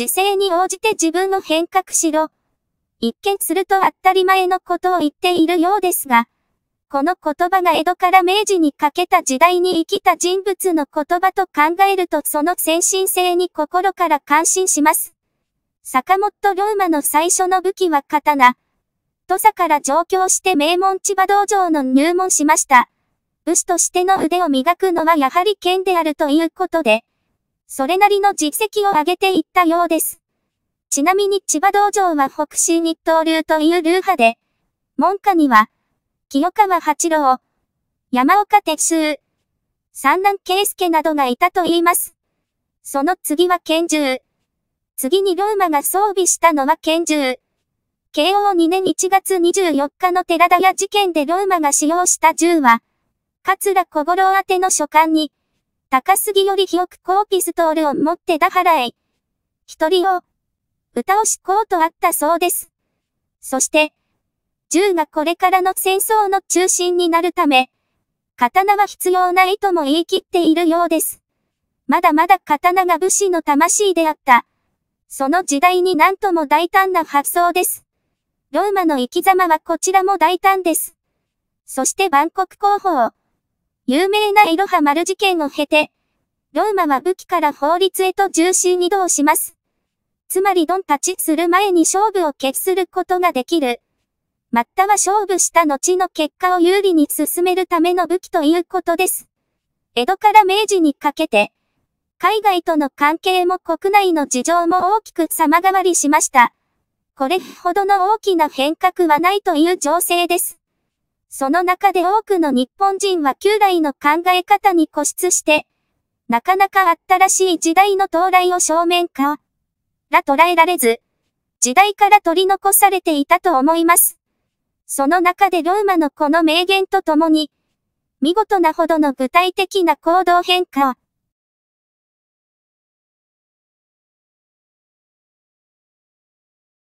時勢に応じて自分を変革しろ。一見すると当たり前のことを言っているようですが、この言葉が江戸から明治にかけた時代に生きた人物の言葉と考えるとその先進性に心から感心します。坂本龍馬の最初の武器は刀。土佐から上京して名門千葉道場の入門しました。武士としての腕を磨くのはやはり剣であるということで、それなりの実績を上げていったようです。ちなみに千葉道場は北市日東流という流派で、門下には、清川八郎、山岡鉄修、三男圭介などがいたと言います。その次は拳銃。次に龍馬が装備したのは拳銃。慶応2年1月24日の寺田屋事件で龍馬が使用した銃は、桂小五郎宛の書簡に、高杉よりひよくコーピストールを持って田原へ。一人を、歌をしこうとあったそうです。そして、銃がこれからの戦争の中心になるため、刀は必要ないとも言い切っているようです。まだまだ刀が武士の魂であった。その時代になんとも大胆な発想です。ローマの生き様はこちらも大胆です。そして万国広報。有名なイロハ丸事件を経て、ローマは武器から法律へと重心移動します。つまりドン立ちする前に勝負を決することができる。または勝負した後の結果を有利に進めるための武器ということです。江戸から明治にかけて、海外との関係も国内の事情も大きく様変わりしました。これほどの大きな変革はないという情勢です。その中で多くの日本人は旧来の考え方に固執して、なかなか新しい時代の到来を正面から捉えられず、時代から取り残されていたと思います。その中でローマのこの名言とともに、見事なほどの具体的な行動変化、